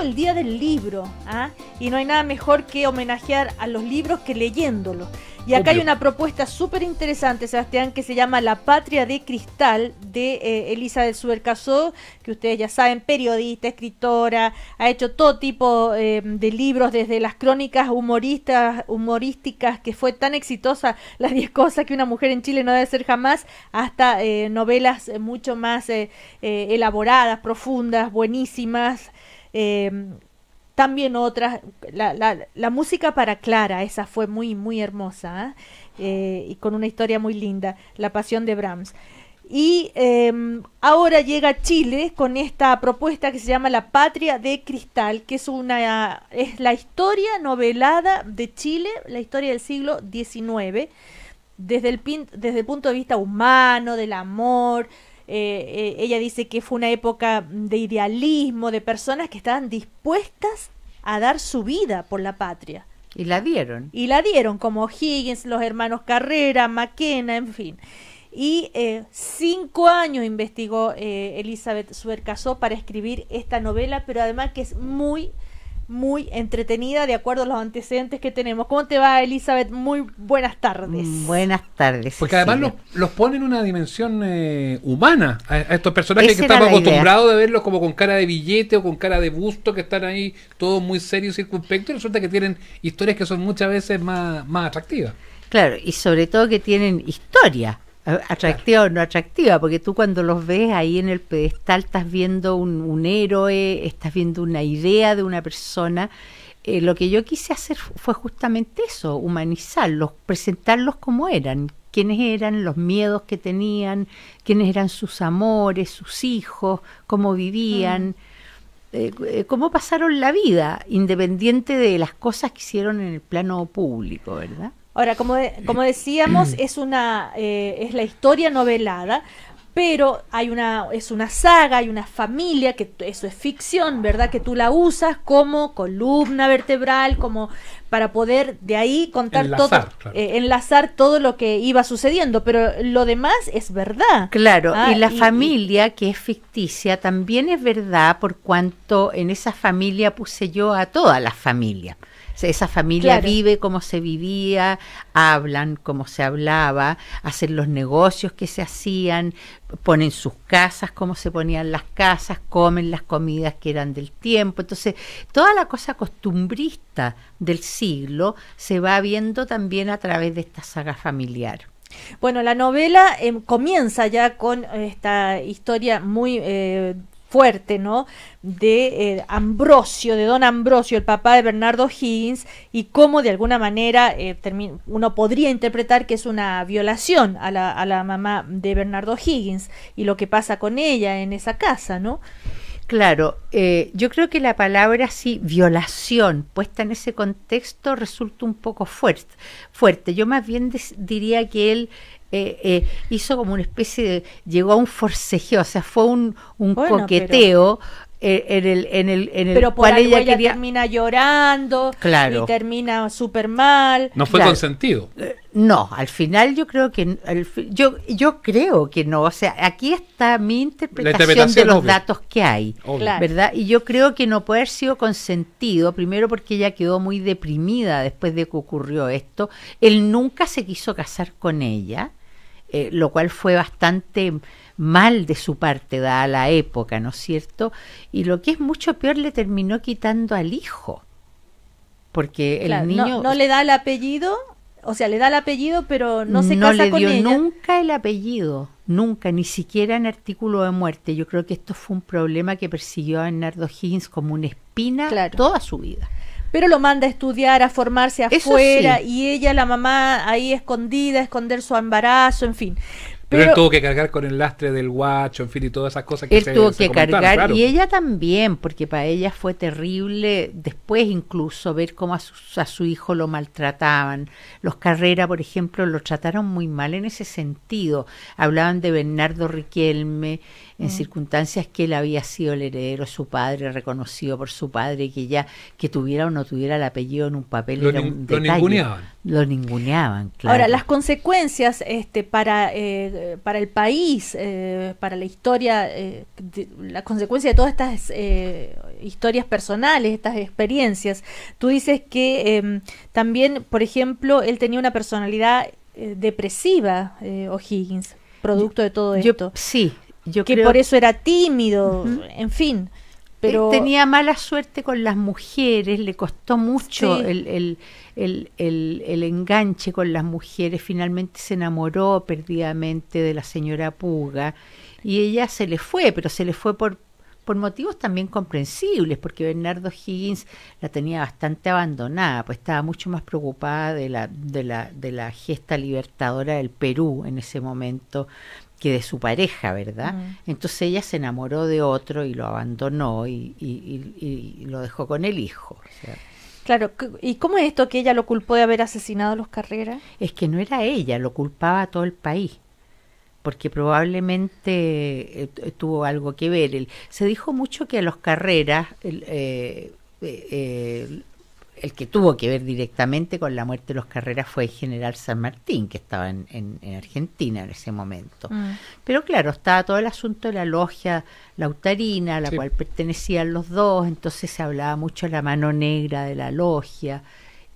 el día del libro, ¿ah? y no hay nada mejor que homenajear a los libros que leyéndolos. Y acá hay una propuesta súper interesante, Sebastián, que se llama La Patria de Cristal de eh, Elisa del Subercazó, que ustedes ya saben, periodista, escritora, ha hecho todo tipo eh, de libros, desde las crónicas humoristas, humorísticas, que fue tan exitosa, las 10 cosas que una mujer en Chile no debe ser jamás, hasta eh, novelas mucho más elaboradas, profundas, buenísimas. Em, también otras, la, música para Clara, esa fue muy, muy hermosa ¿eh? Eh, y con una historia muy linda, La Pasión de Brahms. Y em, ahora llega Chile con esta propuesta que se llama La Patria de Cristal, que es, una, es la historia novelada de Chile, la historia del siglo XIX, desde el, desde el punto de vista humano, del amor, eh, eh, ella dice que fue una época de idealismo, de personas que estaban dispuestas a dar su vida por la patria. Y la dieron. Y la dieron, como Higgins, los hermanos Carrera, Maquena en fin. Y eh, cinco años investigó Elizabeth Suercasó para escribir esta novela, pero además que es muy muy entretenida de acuerdo a los antecedentes que tenemos. ¿Cómo te va, Elizabeth? Muy buenas tardes. Mm, buenas tardes. Porque además los, los una dimensión eh, humana a, estos personajes que estamos acostumbrados de verlos como con cara de billete o con cara de busto, que están ahí todos muy serios y circunspectos, y resulta que tienen historias que son muchas veces más, más atractivas. Claro, y sobre todo que tienen historia atractiva o no atractiva, porque tú cuando los ves ahí en el pedestal estás viendo un, héroe, estás viendo una idea de una persona. Eh, lo que yo quise hacer fue justamente eso, humanizarlos, presentarlos como eran, quiénes eran, los miedos que tenían, quiénes eran sus amores, sus hijos, cómo vivían. Mm. Eh, eh, cómo pasaron la vida, independiente de las cosas que hicieron en el plano público, ¿verdad? Ahora, como, como decíamos, es, una, eh, es la historia novelada, pero hay una es una saga, hay una familia que eso es ficción, ¿verdad? Que tú la usas como columna vertebral, como para poder de ahí contar todo, eh, enlazar todo lo que iba sucediendo, pero lo demás es verdad. Claro, y ah, la familia que es ficticia también es verdad por cuanto en esa familia puse yo a toda la familia esa familia vive como se vivía, hablan como se hablaba, hacen los negocios que se hacían, ponen sus casas como se ponían las casas, comen las comidas que eran del tiempo. Entonces, toda la cosa costumbrista del siglo se va viendo también a través de esta saga familiar. Bueno, la novela em, comienza ya con esta historia muy eh, fuerte, ¿no? De eh, Ambrosio, de don Ambrosio, el papá de Bernardo Higgins, y cómo de alguna manera eh, uno podría interpretar que es una violación a la, a la mamá de Bernardo Higgins y lo que pasa con ella en esa casa, ¿no? Claro, eh, yo creo que la palabra sí, violación, puesta en ese contexto, resulta un poco fuerte. fuerte. Yo más bien diría que él eh, eh, hizo como una especie de. llegó a un forcejeo, o sea, fue un, coqueteo eh, en el, en el, en el Pero por cual ella, termina llorando y termina súper mal. No fue consentido. Eh, no, al final yo creo que yo yo creo que no, o sea, aquí está mi interpretación, de los datos que hay, ¿verdad? Y yo creo que no puede haber sido consentido, primero porque ella quedó muy deprimida después de que ocurrió esto, él nunca se quiso casar con ella, eh, lo cual fue bastante mal de su parte, dada la época, ¿no es cierto? Y lo que es mucho peor, le terminó quitando al hijo, porque el niño... No, le da el apellido, o sea, le da el apellido, pero no se no casa le con dio nunca el apellido, nunca, ni siquiera en artículo de muerte. Yo creo que esto fue un problema que persiguió a Bernardo Higgins como una espina toda su vida pero lo manda a estudiar, a formarse afuera, y ella, la mamá, ahí escondida, a esconder su embarazo, en fin. Pero, él tuvo que cargar con el lastre del guacho, en fin, y todas esas cosas que él se, tuvo que cargar y ella también, porque para ella fue terrible después incluso ver cómo a su, a su, hijo lo maltrataban. Los Carrera, por ejemplo, lo trataron muy mal en ese sentido. Hablaban de Bernardo Riquelme en mm. circunstancias que él había sido el heredero su padre, reconocido por su padre, que ya que tuviera o no tuviera el apellido en un papel lo era un ninguneaban. Lo ninguneaban, claro. Ahora, las consecuencias este, para, eh, para el país, eh, para la historia, eh, la consecuencia de todas estas historias personales, estas experiencias, tú dices que em, también, por ejemplo, él tenía una personalidad depresiva, O'Higgins producto de todo esto. Sí, que por eso era tímido, en fin. Pero... tenía mala suerte con las mujeres, le costó mucho el, el, el, enganche con las mujeres, finalmente se enamoró perdidamente de la señora Puga y ella se le fue, pero se le fue por, por motivos también comprensibles, porque Bernardo Higgins la tenía bastante abandonada, pues estaba mucho más preocupada de la, de la, de la gesta libertadora del Perú en ese momento que de su pareja, ¿verdad? Entonces ella se enamoró de otro y lo abandonó y, lo dejó con el hijo. claro, ¿y cómo es esto que ella lo culpó de haber asesinado a los Carreras? Es que no era ella, lo culpaba a todo el país, porque probablemente eh, tuvo algo que ver. se dijo mucho que a los Carreras el que tuvo que ver directamente con la muerte de los Carreras fue el general San Martín, que estaba en, Argentina en ese momento. Mm. Pero claro, estaba todo el asunto de la logia lautarina, a la cual pertenecían los dos, entonces se hablaba mucho de la mano negra de la logia.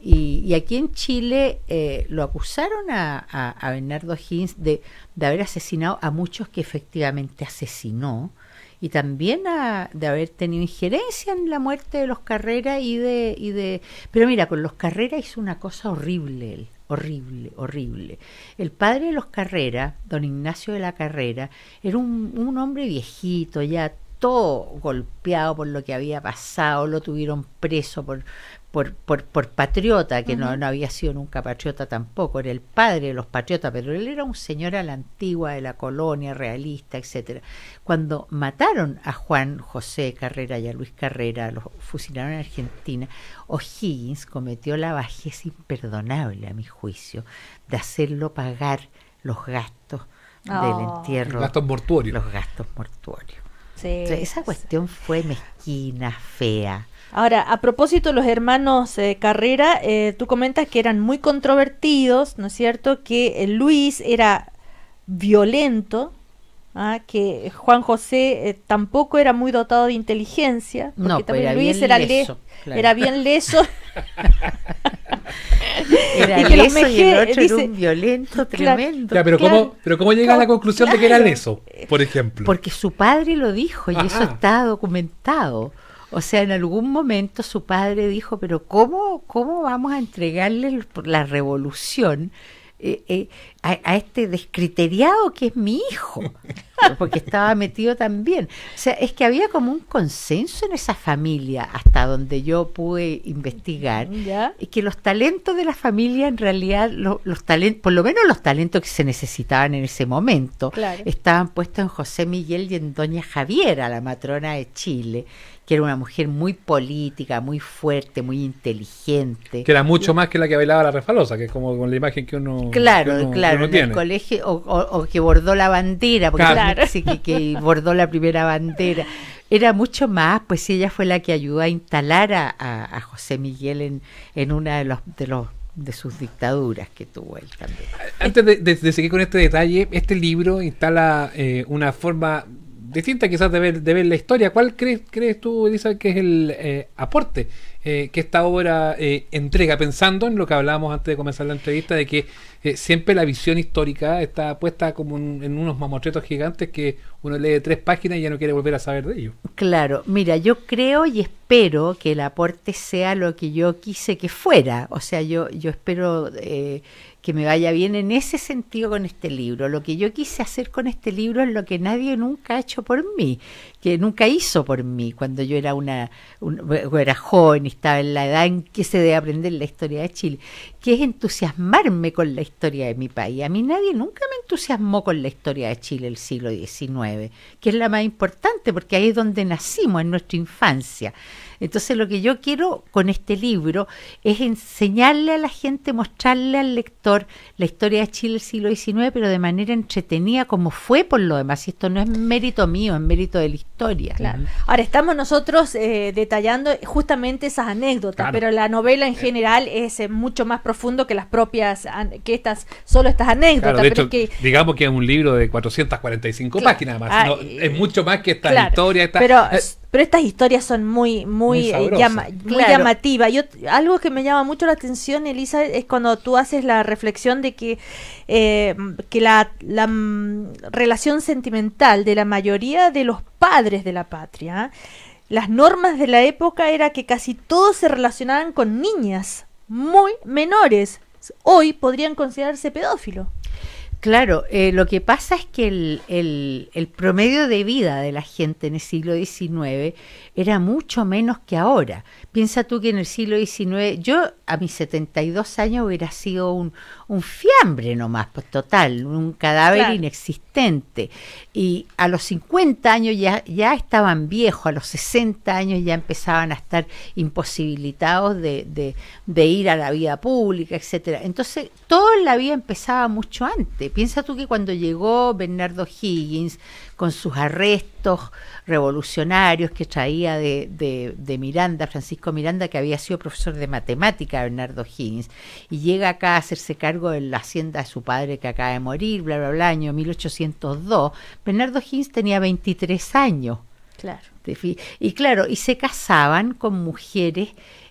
Y, y, aquí en Chile eh, lo acusaron a, a, Bernardo Higgins de, de, haber asesinado a muchos que efectivamente asesinó y también a, de haber tenido injerencia en la muerte de los Carreras y de, y de... Pero mira, con los Carreras hizo una cosa horrible horrible, horrible. El padre de los Carreras, don Ignacio de la Carrera, era un, un hombre viejito, ya todo golpeado por lo que había pasado, lo tuvieron preso por, por, patriota, que no, había sido nunca patriota tampoco, era el padre de los patriotas, pero él era un señor a la antigua de la colonia realista, etcétera. Cuando mataron a Juan José Carrera y a Luis Carrera, los fusilaron en Argentina, O'Higgins cometió la bajeza imperdonable, a mi juicio, de hacerlo pagar los gastos del oh. entierro. Los gastos mortuorios. Los gastos mortuorios. esa cuestión fue mezquina, fea. Ahora, a propósito, de los hermanos eh, Carrera, eh, tú comentas que eran muy controvertidos, ¿no es cierto? Que eh, Luis era violento, ¿ah? que Juan José tampoco era muy dotado de inteligencia, no, también era Luis bien era, leso, era bien leso. era y el un violento tremendo. pero, ¿cómo, pero ¿cómo llegas a la conclusión de que era leso, por ejemplo? Porque su padre lo dijo y eso está documentado. O sea, en algún momento su padre dijo, pero ¿cómo, cómo vamos a entregarle la revolución eh, eh, a, a, este descriteriado que es mi hijo? porque estaba metido también. O sea, es que había como un consenso en esa familia, hasta donde yo pude investigar, mm, y que los talentos de la familia, en realidad, los, talentos, por lo menos los talentos que se necesitaban en ese momento, estaban puestos en José Miguel y en Doña Javiera, la matrona de Chile que era una mujer muy política, muy fuerte, muy inteligente. Que era mucho más que la que bailaba la refalosa, que es como con la imagen que uno. Claro, claro, en el colegio, o, que bordó la bandera, porque claro, Así que, bordó la primera bandera. Era mucho más, pues ella fue la que ayudó a instalar a, José Miguel en, en una de los, de los de sus dictaduras que tuvo él también. Antes de, seguir con este detalle, este libro instala eh, una forma distinta quizás de ver, de ver la historia. ¿Cuál crees, crees tú, Elisa, que es el eh, aporte eh, que esta obra eh, entrega? Pensando en lo que hablábamos antes de comenzar la entrevista, de que siempre la visión histórica está puesta como en unos mamotretos gigantes que uno lee tres páginas y ya no quiere volver a saber de ellos. Claro, mira, yo creo y espero que el aporte sea lo que yo quise que fuera. O sea, yo, yo espero que me vaya bien en ese sentido con este libro. Lo que yo quise hacer con este libro es lo que nadie nunca ha hecho por mí, que nunca hizo por mí cuando yo era una, joven estaba en la edad en que se debe aprender la historia de Chile, que es entusiasmarme con la historia de mi país. A mí nadie nunca me entusiasmó con la historia de Chile del siglo XIX, que es la más importante porque ahí es donde nacimos, en nuestra infancia. Entonces lo que yo quiero con este libro es enseñarle a la gente, mostrarle al lector la historia de Chile del siglo XIX, pero de manera entretenida, como fue por lo demás. Y esto no es mérito mío, es mérito de la historia. Ahora estamos nosotros eh, detallando justamente esas anécdotas, pero la novela en eh. general es eh, mucho más profundo que las propias, que estas, solo estas anécdotas. que, digamos que es un libro de 445 páginas más. Ah, es mucho más que esta historia. Esta, pero estas historias son muy, muy, eh, llamativa. llamativas. Yo, algo que me llama mucho la atención, Elisa, es cuando tú haces la reflexión de que, eh, que la, mm, relación sentimental de la mayoría de los padres de la patria, las normas de la época era que casi todos se relacionaban con niñas muy menores. Hoy podrían considerarse pedófilos. Claro, eh, lo que pasa es que el, el, promedio de vida de la gente en el siglo XIX era mucho menos que ahora. Piensa tú que en el siglo XIX, yo a mis 72 años hubiera sido un, un fiambre nomás, pues total, un cadáver inexistente. Y a los 50 años ya, ya estaban viejos, a los 60 años ya empezaban a estar imposibilitados de, ir a la vida pública, etcétera. Entonces, toda la vida empezaba mucho antes. Piensa tú que cuando llegó Bernardo Higgins con sus arrestos revolucionarios que traía de, Miranda, Francisco Miranda, que había sido profesor de matemática Bernardo Higgins, y llega acá a hacerse cargo de la hacienda de su padre que acaba de morir, bla, bla, bla, año 1802. Bernardo Higgins tenía 23 años. Claro. Y claro, y se casaban con mujeres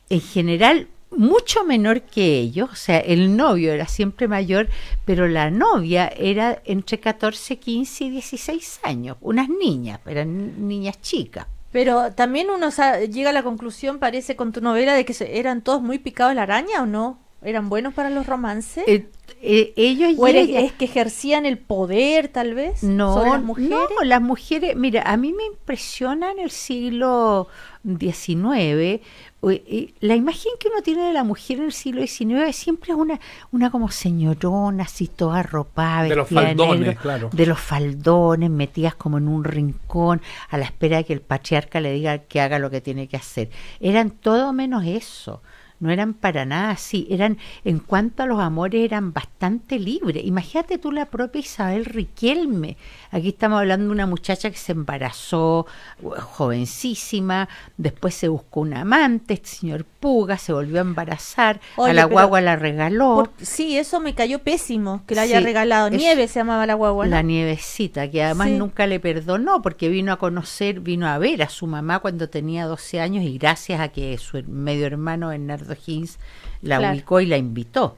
en general mucho menor que ellos, o sea, el novio era siempre mayor, pero la novia era entre 14, 15 y 16 años, unas niñas, eran niñas chicas. Pero también uno llega a la conclusión, parece con tu novela, de que eran todos muy picados la araña o no. ¿Eran buenos para los romances? Eh, eh, ellos es que ejercían el poder tal vez no las mujeres las mujeres mira a mí me impresiona en el siglo XIX eh, eh, la imagen que uno tiene de la mujer en el siglo XIX siempre es una, una como señorona, así toda arropada, de los faldones, claro. de los faldones, metidas como en un rincón, a la espera de que el patriarca le diga que haga lo que tiene que hacer. Eran todo menos eso no eran para nada así, eran, en cuanto a los amores, eran bastante libres. Imagínate tú la propia Isabel Riquelme. Aquí estamos hablando de una muchacha que se embarazó, jovencísima, después se buscó un amante, este señor Puga, se volvió a embarazar, a la guagua la regaló. sí, eso me cayó pésimo, que la haya regalado. Nieve se llamaba la guagua. La nievecita, que además nunca le perdonó, porque vino a conocer, vino a ver a su mamá cuando tenía 12 años y gracias a que su medio hermano Bernardo Higgins la ubicó y la invitó.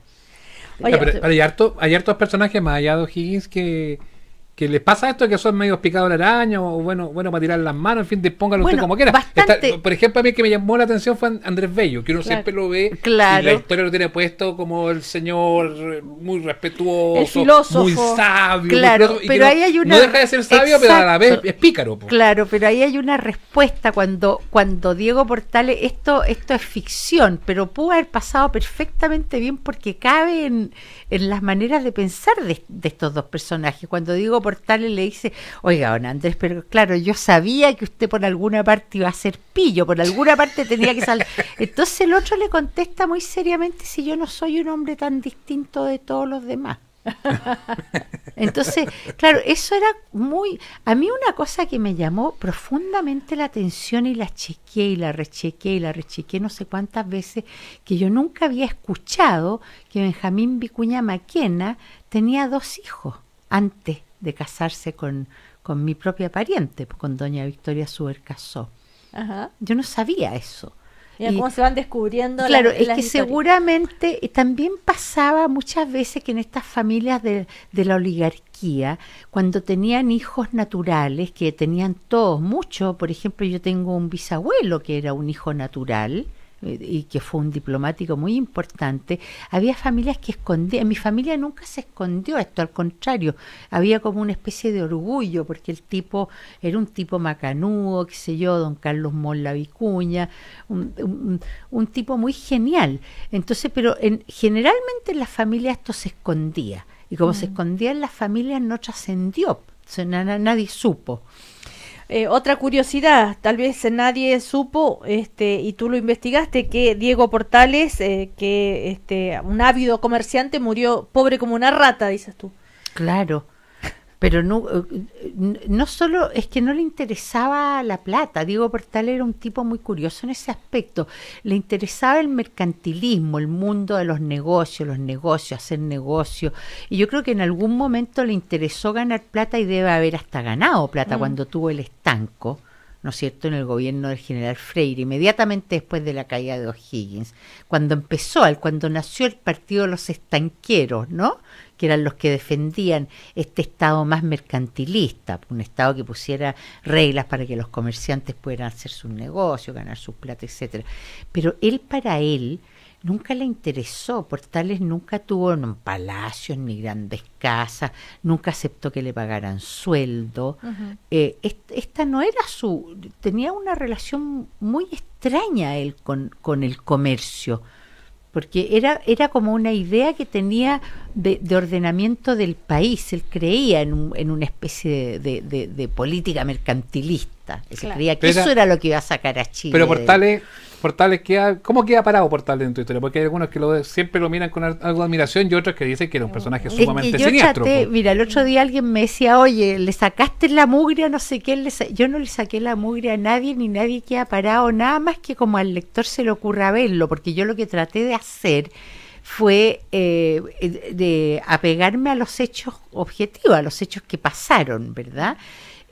Ah, hay, harto, hay hartos personajes más allá de Higgins que, que les pasa esto que son medio picados de araña o bueno, bueno para tirar las manos, en fin, dispóngalo usted como quiera. por ejemplo, a mí que me llamó la atención fue Andrés Bello, que uno siempre lo ve claro. y la historia lo tiene puesto como el señor muy respetuoso, muy sabio, claro, pero ahí hay una no deja de ser sabio, pero a la vez es pícaro. Claro, pero ahí hay una respuesta cuando cuando Diego Portales esto esto es ficción, pero pudo haber pasado perfectamente bien porque cabe en, las maneras de pensar de, estos dos personajes. Cuando digo y le dice, oiga, don Andrés, pero claro, yo sabía que usted por alguna parte iba a ser pillo, por alguna parte tenía que salir. Entonces el otro le contesta muy seriamente si yo no soy un hombre tan distinto de todos los demás. Entonces, claro, eso era muy... A mí una cosa que me llamó profundamente la atención y la chequeé y la rechequeé y la rechequeé no sé cuántas veces, que yo nunca había escuchado que Benjamín Vicuña Maquena tenía dos hijos antes de casarse con, con mi propia pariente, con doña Victoria Ajá. Yo no sabía eso. y, cómo se van descubriendo. Claro, es que seguramente eh, también pasaba muchas veces que en estas familias de, de, la oligarquía, cuando tenían hijos naturales, que tenían todos, muchos, por ejemplo, yo tengo un bisabuelo que era un hijo natural, y que fue un diplomático muy importante, había familias que escondían, mi familia nunca se escondió esto, al contrario, había como una especie de orgullo, porque el tipo era un tipo macanudo, qué sé yo, don Carlos Molla Vicuña, un, tipo muy genial. Entonces, pero en, generalmente en las familias esto se escondía, y como se mm. escondía en las familias no trascendió, nadie supo. Eh, otra curiosidad, tal vez nadie supo, este, y tú lo investigaste, que Diego Portales, eh, que este, un ávido comerciante, murió pobre como una rata, dices tú. Claro, pero no, eh, eh, no solo es que no le interesaba la plata, Diego Portal era un tipo muy curioso en ese aspecto, le interesaba el mercantilismo, el mundo de los negocios, los negocios, hacer negocios, y yo creo que en algún momento le interesó ganar plata y debe haber hasta ganado plata mm. cuando tuvo el estanco. ¿no es cierto?, en el gobierno del general Freire, inmediatamente después de la caída de O'Higgins, cuando empezó, cuando nació el partido de los estanqueros, ¿no?, que eran los que defendían este Estado más mercantilista, un Estado que pusiera reglas para que los comerciantes pudieran hacer sus negocios, ganar su plata, etcétera. Pero él para él nunca le interesó, tales nunca tuvo un palacios ni grandes casas, nunca aceptó que le pagaran sueldo. Eh, esta, esta no era su, tenía una relación muy extraña él con, con el comercio, porque era, era como una idea que tenía de, ordenamiento del país. Él creía en, un, en una especie de, de, de política mercantilista. Él creía que eso era lo que iba a sacar a Chile. Pero Portales, Portales queda, ¿cómo queda parado Portales en tu historia? Porque hay algunos que lo, siempre lo miran con algo de admiración y otros que dicen que era un personaje sumamente yo siniestro. mira, el otro día alguien me decía, oye, le sacaste la mugre a no sé quién. Le yo no le saqué la mugre a nadie, ni nadie queda parado, nada más que como al lector se le ocurra verlo, porque yo lo que traté de hacer fue eh, de apegarme a los hechos objetivos, a los hechos que pasaron, ¿verdad?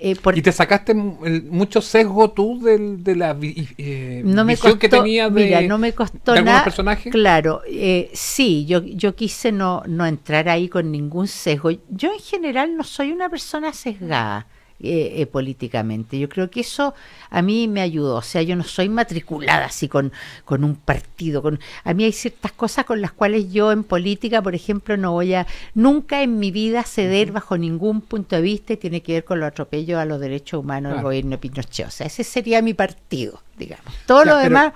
Eh, y te sacaste mucho sesgo tú de la eh, no visión que tenías de, mira, no me costó nada, Claro, eh, sí, yo, yo quise no, no entrar ahí con ningún sesgo. Yo en general no soy una persona sesgada. Eh, eh, políticamente. Yo creo que eso a mí me ayudó. O sea, yo no soy matriculada así con, con un partido. Con, a mí hay ciertas cosas con las cuales yo en política, por ejemplo, no voy a nunca en mi vida ceder bajo ningún punto de vista y tiene que ver con los atropellos a los derechos humanos del gobierno de Pinochet. O sea, ese sería mi partido, digamos. Todo lo demás...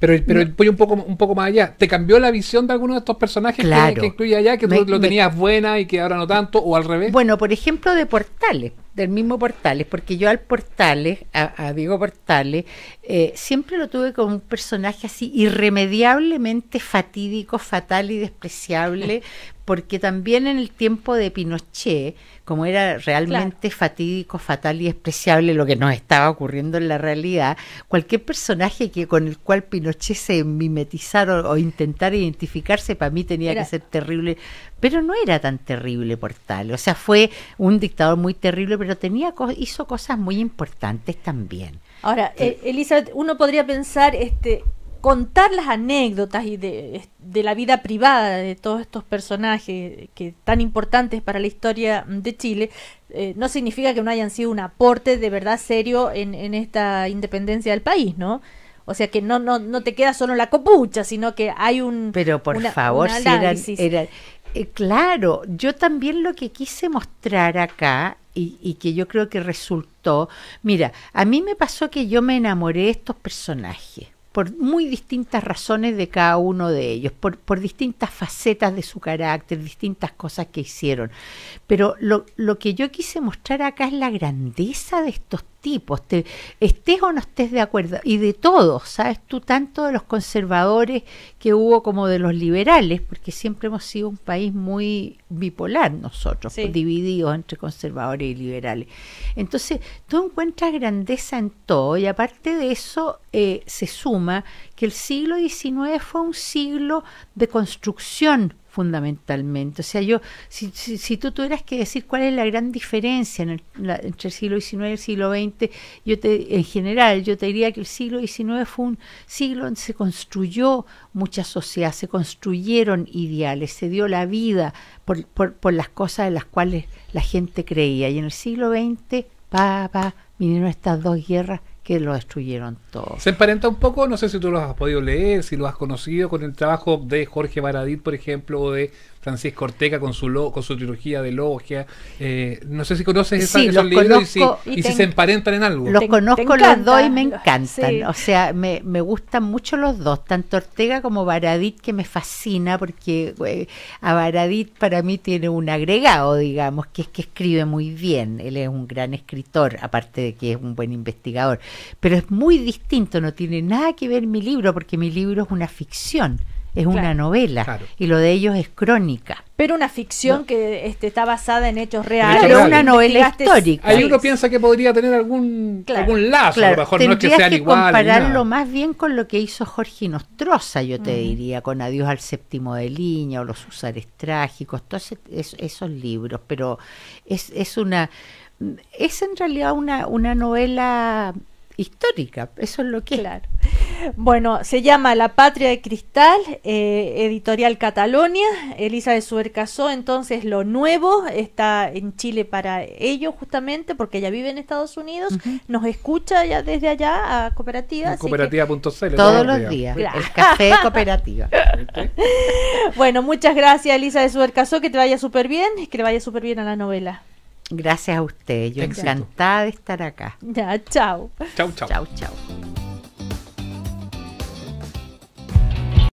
Pero, pero voy un poco, un poco más allá. ¿Te cambió la visión de alguno de estos personajes claro. que, incluye allá, que tú lo tenías buena y que ahora no tanto, o al revés? Bueno, por ejemplo, de Portales del mismo Portales, porque yo al Portales, a, Diego Portales, eh, siempre lo tuve como un personaje así irremediablemente fatídico, fatal y despreciable, porque también en el tiempo de Pinochet, como era realmente fatídico, fatal y despreciable lo que nos estaba ocurriendo en la realidad, cualquier personaje que con el cual Pinochet se mimetizara o, intentara identificarse, para mí tenía que ser terrible, pero no era tan terrible por tal, o sea, fue un dictador muy terrible, pero tenía hizo cosas muy importantes también. Ahora, eh, Elizabeth, uno podría pensar este contar las anécdotas y de, la vida privada de todos estos personajes que tan importantes para la historia de Chile, eh, no significa que no hayan sido un aporte de verdad serio en, esta independencia del país, ¿no? O sea que no, no, no te queda solo la copucha, sino que hay un... Pero por favor, eran, eh, claro, yo también lo que quise mostrar acá y, y, que yo creo que resultó, mira, a mí me pasó que yo me enamoré de estos personajes por muy distintas razones de cada uno de ellos, por, distintas facetas de su carácter, distintas cosas que hicieron. Pero lo, lo que yo quise mostrar acá es la grandeza de estos estés o no estés de acuerdo, y de todos, ¿sabes? Tú tanto de los conservadores que hubo como de los liberales, porque siempre hemos sido un país muy bipolar nosotros, divididos entre conservadores y liberales. Entonces, tú encuentras grandeza en todo, y aparte de eso, eh, se suma que el siglo XIX fue un siglo de construcción fundamentalmente. O sea, yo, si, si, tú tuvieras que decir cuál es la gran diferencia entre el siglo XIX y el siglo XX, yo te, en general, yo te diría que el siglo XIX fue un siglo donde se construyó mucha sociedad, se construyeron ideales, se dio la vida por, por, las cosas en las cuales la gente creía. Y en el siglo XX, pa, pa, vinieron estas dos guerras que lo destruyeron todo. Se emparenta un poco, no sé si tú lo has podido leer, si lo has conocido con el trabajo de Jorge Baradit, por ejemplo, o de Francisco Ortega con su con su trilogía de logia. Eh, no sé si conoces esa, esos y si, se emparentan en algo. Los conozco los dos y me encantan. O sea, me, gustan mucho los dos, tanto Ortega como Baradit, que me fascina porque a Baradit para mí tiene un agregado, digamos, que es que escribe muy bien. Él es un gran escritor, aparte de que es un buen investigador. Pero es muy distinto, no tiene nada que ver mi libro, porque mi libro es una ficción es una novela y lo de ellos es crónica. Pero una ficción que este, está basada en hechos reales. Claro, una novela histórica. Ahí uno piensa que podría tener algún, algún lazo, a mejor no es que sean que compararlo más bien con lo que hizo Jorge Nostroza, yo te diría, con Adiós al séptimo de línea o Los usares trágicos, todos esos libros, pero es, es una... Es en realidad una, una novela histórica, eso es lo que claro. es. Bueno, se llama La Patria de Cristal, eh, editorial Catalonia, Elisa de Suercasó, entonces lo nuevo está en Chile para ellos justamente, porque ella vive en Estados Unidos, nos escucha ya desde allá a Cooperativa. Cooperativa.cl. Todos, los días, el café cooperativa. bueno, muchas gracias Elisa de Suercasó, que te vaya súper bien, Y que le vaya súper bien a la novela. Gracias a usted, yo encantada de estar acá. Ya, chao. Chao, chao. Chao, chao.